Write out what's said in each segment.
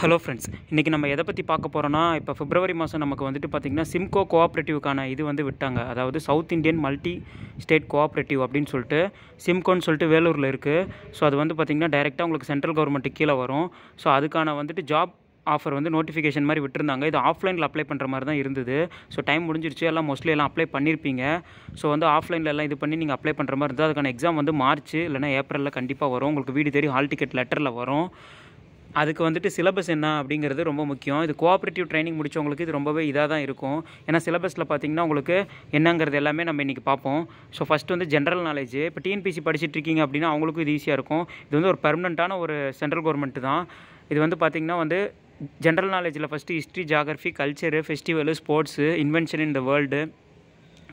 hello friends இன்றைக்கி நம்ம எதை பற்றி பார்க்க போகிறோன்னா இப்போ பிப்ரவரி மாதம் நமக்கு வந்துட்டு பார்த்திங்கன்னா சிம்கோ கோஆப்ரேட்டிவ்க்கான இது வந்து விட்டாங்க அதாவது south Indian multi state cooperative அப்படின்னு சொல்லிட்டு சிம்கோன்னு சொல்லிட்டு வேலூரில் இருக்குது ஸோ அது வந்து பார்த்திங்கன்னா டைரெக்டாக உங்களுக்கு சென்ட்ரல் கவர்மெண்ட்டு கீழே வரும் ஸோ அதுக்கான வந்துட்டு ஜாப் ஆஃபர் வந்து நோட்டிஃபிகேஷன் மாதிரி விட்டுருந்தாங்க இது ஆஃப்லைனில் அப்ளை பண்ணுற மாதிரி தான் இருந்தது ஸோ டைம் முடிஞ்சிருச்சு எல்லாம் மோஸ்ட்லி எல்லாம் அப்ளை பண்ணியிருப்பீங்க ஸோ வந்து ஆஃப்லைனில் எல்லாம் இது பண்ணி நீங்கள் அப்ளை பண்ணுற மாதிரி இருந்தால் அதுக்கான எக்ஸாம் வந்து மார்ச் இல்லைனா ஏப்ரலில் கண்டிப்பாக வரும் உங்களுக்கு வீடு தேடி ஹால் டிக்கெட் லெட்டரில் வரும் அதுக்கு வந்துட்டு சிலபஸ் என்ன அப்படிங்கிறது ரொம்ப முக்கியம் இது கோஆப்ரேட்டிவ் ட்ரைனிங் முடித்தவங்களுக்கு இது ரொம்பவே இதாக தான் இருக்கும் ஏன்னா சிலபஸில் பார்த்தீங்கன்னா உங்களுக்கு என்னங்கிறது எல்லாமே நம்ம இன்றைக்கி பார்ப்போம் ஸோ ஃபஸ்ட் வந்து ஜென்ரல் நாலேஜ் இப்போ டிஎன்பிசி படிச்சுட்டு இருக்கீங்க அப்படின்னா அவங்களுக்கும் இது ஈஸியாக இருக்கும் இது வந்து ஒரு பெர்மனண்ட்டான ஒரு சென்ட்ரல் கவர்மெண்ட் தான் இது வந்து பார்த்திங்கன்னா வந்து ஜென்ரல் நாலேஜில் first history geography culture festival sports invention in the world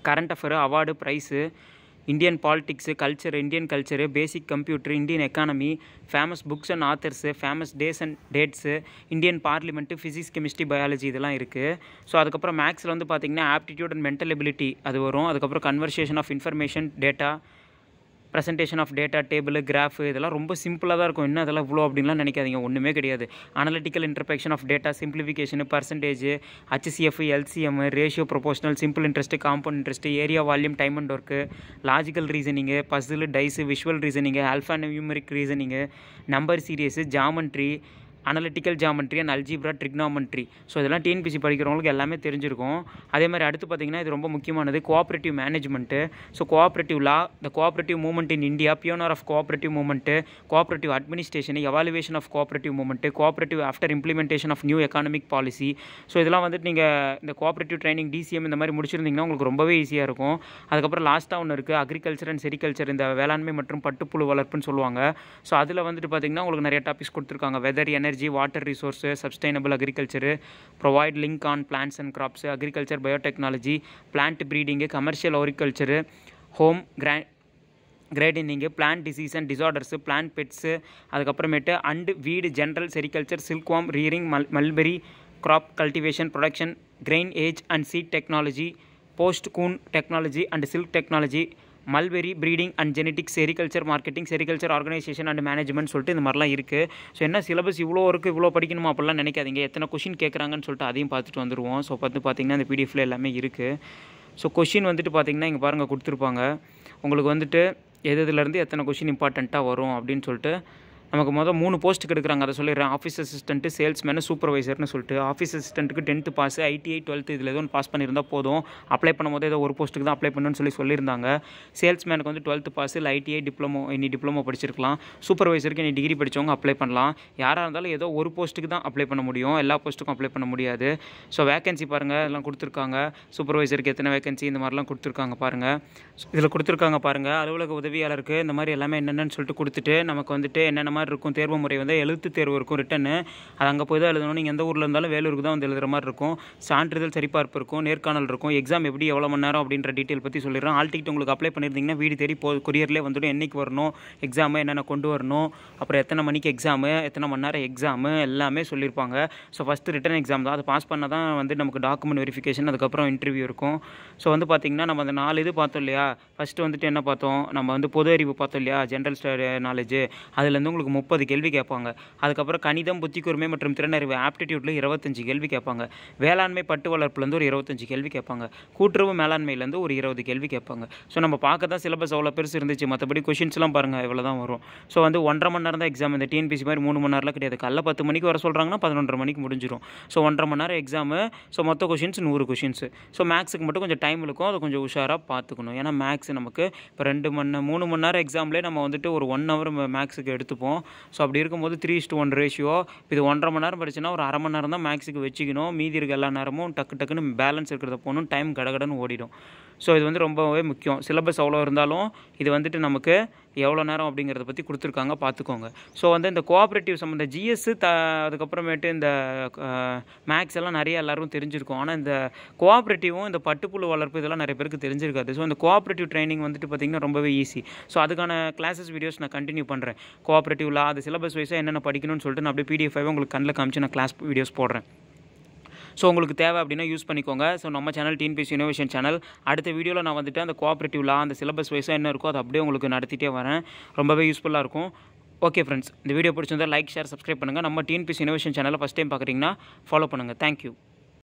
current affair award prize Indian politics culture Indian culture basic computer Indian economy famous books and authors famous days and dates Indian parliament physics chemistry biology இதெல்லாம் இருக்குது so அதுக்கப்புறம் மேக்ஸில் வந்து பார்த்திங்கன்னா aptitude and mental ability அது வரும் அதுக்கப்புறம் conversion of information data presentation of data table graph இதெல்லாம் ரொம்ப சிம்பிளாக தான் இருக்கும் இன்னும் அதெல்லாம் இவ்வளோ அப்படின்லாம் நினைக்காதீங்க ஒன்றுமே கிடையாது analytical interpretation of data simplification percentage HCF LCM ratio proportional simple interest compound interest area volume time and work logical reasoning puzzle dice visual reasoning alpha numeric reasoning number series geometry analytical geometry and algebra trigonometry so இதெல்லாம் TNPSC படிக்கிறவங்களுக்கு எல்லாமே தெரிஞ்சிருக்கும் அதே மாதிரி அடுத்து பார்த்திங்கன்னா இது ரொம்ப முக்கியமானது cooperative management so cooperative law the cooperative movement in India pioneer of cooperative movement cooperative administration evaluation of cooperative movement cooperative after implementation of new economic policy so இதெல்லாம் வந்துட்டு நீங்கள் இந்த கோஆப்ரேட்டிவ் ட்ரைனிங் டிசிஎம் இந்த மாதிரி முடிச்சிருந்தீங்கன்னா உங்களுக்கு ரொம்பவே ஈஸியாக இருக்கும் அதுக்கப்புறம் லாஸ்ட்டாக ஒன்று இருக்குது அக்ரிகல்ச்சர் அண்ட் செரிகல்ச்சர் இந்த வேளாண்மை மற்றும் பட்டுப்புழு வளர்ப்புன்னு சொல்லுவாங்க ஸோ அதில் வந்துட்டு பார்த்திங்கன்னா உங்களுக்கு நிறைய டாபிக்ஸ் கொடுத்துருக்காங்க weather energy energy, water resources, sustainable agriculture, provide link on plants and crops, agriculture, biotechnology, plant breeding, commercial horticulture, home grand gardening plant disease and disorders plant pests அதுக்கப்புறமேட்டு அண்டு வீடு general sericulture silkworm rearing மல் mulberry crop cultivation production grainage and seed technology post cocoon technology and silk technology mulberry breeding and genetic sericulture marketing sericulture organisation and management சொல்லிட்டு இந்த மாதிரிலாம் இருக்குது so என்ன syllabus இவ்வளோ இருக்குது இவ்வளோ படிக்கணுமா அப்படிலாம் நினைக்காதீங்க எத்தனை கொஷின் கேட்குறாங்கன்னு சொல்லிட்டு அதையும் பார்த்துட்டு வந்துடுவோம் ஸோ பார்த்து பார்த்திங்கன்னா இந்த பிடிஎஃப்ல எல்லாமே இருக்குது ஸோ கொஷின் வந்துட்டு பார்த்திங்கன்னா இங்கே பாருங்கள் கொடுத்துருப்பாங்க உங்களுக்கு வந்துட்டு எது இதுலேருந்து எத்தனை கொஷின் இம்பார்ட்டண்ட்டாக வரும் அப்படின்னு சொல்லிட்டு நமக்கு மொதல் மூணு போஸ்ட்டுக்கு எடுக்கிறாங்க அதை சொல்லிடுறேன் ஆஃபீஸ் அசிஸ்டன்ட்டு சேல்ஸ்மேனு சூப்பர்வைசர்னு சொல்லிட்டு ஆஃபீஸ் அசிஸ்டன்ட்டுக்கு டென்த்து பாஸ் ஐடிஐ டுவெல்த்து இதில் எதுவும் பாஸ் பண்ணியிருந்தால் போதும் அப்ளை பண்ணும்போது ஏதோ ஒரு போஸ்ட்டுக்கு தான் அப்ளை பண்ணுன்னு சொல்லி சொல்லியிருந்தாங்க சேல்ஸ்மேனுக்கு வந்து டுவெல்த்து பாஸ் இல்லை ஐடிஐ டிப்ளமோ இனி டிப்ளமோ படிச்சிருக்கலாம் சூப்பர்வைசருக்கு இனி டிகிரி படித்தவங்க அப்ளை பண்ணலாம் யாராக இருந்தாலும் ஏதோ ஒரு போஸ்ட்டுக்கு தான் அப்ளை பண்ண முடியும் எல்லா போஸ்ட்டுக்கும் அப்ளை பண்ண முடியாது ஸோ வேகன்சி பாருங்கள் எல்லாம் கொடுத்துருக்காங்க சூப்பர்வைசருக்கு எத்தனை வேகன்சி இந்த மாதிரிலாம் கொடுத்துருக்காங்க பாருங்கள் இதில் கொடுத்துருக்காங்க பாருங்கள் அலுவலக உதவியாளருக்கு இந்த மாதிரி எல்லாமே என்னென்னு சொல்லிட்டு கொடுத்துட்டு நமக்கு வந்துட்டு என்னென்ன மாதிரி இருக்கும் தேர்வு முறை வந்து எழுத்து தேர்வு இருக்கும் ரிட்டனு அது அங்கே போய் தான் எழுதணும் நீங்கள் எந்த ஊரில் இருந்தாலும் வேலூருக்கு தான் வந்து எழுதுகிற மாதிரி இருக்கும் சான்றிதழ் சரிபார்ப்பு இருக்கும் நேர்காணல் இருக்கும் எக்ஸாம் எப்படி எவ்வளோ மணி நேரம் அப்படின்ற டீட்டெயில் பற்றி சொல்லிடுறேன் ஆல் டிக்கெட் உங்களுக்கு அப்ளை பண்ணியிருந்தீங்கன்னா வீடு தேடி போ கொரியரில் வந்துவிட்டு என்றைக்கு வரணும் எக்ஸாமு என்னென்ன கொண்டு வரணும் அப்புறம் எத்தனை மணிக்கு எக்ஸாமு எத்தனை மணி நேரம் எக்ஸாமு எல்லாமே சொல்லியிருப்பாங்க ஸோ ஃபஸ்ட்டு ரிட்டன் எக்ஸாம் தான் அதை பாஸ் பண்ணால் தான் வந்து நமக்கு டாக்குமெண்ட் வெரிஃபிகேஷன் அதுக்கப்புறம் இன்டர்வியூ இருக்கும் ஸோ வந்து பார்த்திங்கன்னா நம்ம அந்த நாலு இது பார்த்தோம் இல்லையா ஃபஸ்ட்டு வந்துட்டு என்ன பார்த்தோம் நம்ம வந்து பொது அறிவு பார்த்தோம் இல்லையா ஜென்ரல் ஸ்டடி நாலேஜ் அதுலேருந்து உங்களுக்கு முப்பது கேள்வி கேட்பாங்க அதுக்கப்புறம் கணிதம் புத்திக்கூர்மை மற்றும் திறனறிவு ஆப்டிடியூட்டில் இருபத்தஞ்சு கேள்வி கேட்பாங்க வேளாண்மை பட்டு வளர்ப்புலேருந்து ஒரு இருபத்தஞ்சு கேள்வி கேட்பாங்க கூட்டுறவு மேலாண்மையிலேருந்து ஒரு இருபது கேள்வி கேட்பாங்க ஸோ நம்ம பார்க்க தான் சிலபஸ் அவ்வளோ பெருசு இருந்துச்சு மற்றபடி கொஷின்ஸ்லாம் பாருங்கள் இவ்வளோ தான் வரும் ஸோ வந்து ஒன்றரை மணி நேரம் தான் எக்ஸாம் இந்த டிஎன்பிசி மாதிரி மூணு மணி நேரம்லாம் கிடையாது கல்ல பத்து மணிக்கு வர சொல்கிறாங்கன்னா பதினொன்றரை மணிக்கு முடிஞ்சிடும் ஸோ ஒன்றரை மணி நேரம் எக்ஸாமு ஸோ மொத்த கொஷின்ஸ் நூறு கொஷின்ஸ் ஸோ மேக்ஸுக்கு மட்டும் கொஞ்சம் டைம் இருக்கும் அதை கொஞ்சம் உஷாராக பார்த்துக்கணும் ஏன்னா மேக்ஸ் நமக்கு இப்போ ரெண்டு மணி மூணு மணி நேரம் எக்ஸாம்லேயே நம்ம வந்துட்டு ஒரு ஒன் ஹவர் மேக்ஸுக்கு எடுத்துப்போம் வரும் ஸோ அப்படி இருக்கும்போது த்ரீ இஸ்ட்டு ஒன் ரேஷியோ இது ஒன்றரை மணி நேரம் படிச்சுன்னா ஒரு அரை மணி நேரம் தான் மேக்ஸுக்கு வச்சுக்கணும் மீதி இருக்க எல்லா நேரமும் டக்கு டக்குன்னு பேலன்ஸ் இருக்கிறத போகணும் டைம் கடகடன்னு ஓடிடும் ஸோ இது வந்து ரொம்பவே முக்கியம் சிலபஸ் அவ்வளோ இருந்தாலும் இது வந்துட்டு நமக்கு எவ்வளோ நேரம் அப்படிங்கிறத பற்றி கொடுத்துருக்காங்க பார்த்துக்கோங்க ஸோ வந்து இந்த கோஆப்ரேட்டிவ் சம்மந்த ஜிஎஸ்ஸு த அதுக்கப்புறமேட்டு இந்த மேக்ஸ் எல்லாம் நிறைய எல்லாருக்கும் தெரிஞ்சிருக்கும் ஆனால் இந்த கோஆப்ரேட்டிவும் இந்த பட்டுப்புழு வளர்ப்பு இதெல்லாம் நிறைய பேருக்கு தெரிஞ்சிருக்காது ஸோ இந்த கோஆப்ரேட்டிவ் ட்ரைனிங் வந்துட்டு பார்த்திங்கன்னா ரொம்பவே ஈஸி ஸோ அதுக்கான கிளாஸஸ் வீடியோஸ் நான் கண்டினியூ பண்ணுறேன் கோஆப்ரேட்டிவ்லாம் அது சிலபஸ் வைஸாக என்னென்ன படிக்கணும்னு சொல்லிட்டு நான் அப்படியே பிடிஎஃபாக உங்களுக்கு கண்ணில் காமிச்சு நான் கிளாஸ் வீடியோஸ் போடுறேன் ஸோ உங்களுக்கு தேவை அப்படின்னா யூஸ் பண்ணிக்கோங்க ஸோ நம்ம சேனல் டிஎன்பிஎஸ் இனோவேஷன் சேனல் அடுத்த வீடியோவில் நான் வந்துட்டு அந்த கோஆப்ரேட்டிவ் லா அந்த சிலபஸ் வைஸாக என்ன இருக்கோ அதை அப்படியே உங்களுக்கு நடத்திட்டே வரேன் ரொம்பவே யூஸ்ஃபுல்லாக இருக்கும் ஓகே ஃப்ரெண்ட்ஸ் இந்த வீடியோ பிடிச்சிருந்தால் லைக் ஷேர் சப்ஸ்கிரைப் பண்ணுங்கள் நம்ம டிஎன்பிஎஸ் இனோவேஷன் சேனலை ஃபஸ்ட் டைம் பார்க்குறீங்கன்னா ஃபாலோ பண்ணுங்கள் தேங்க்யூ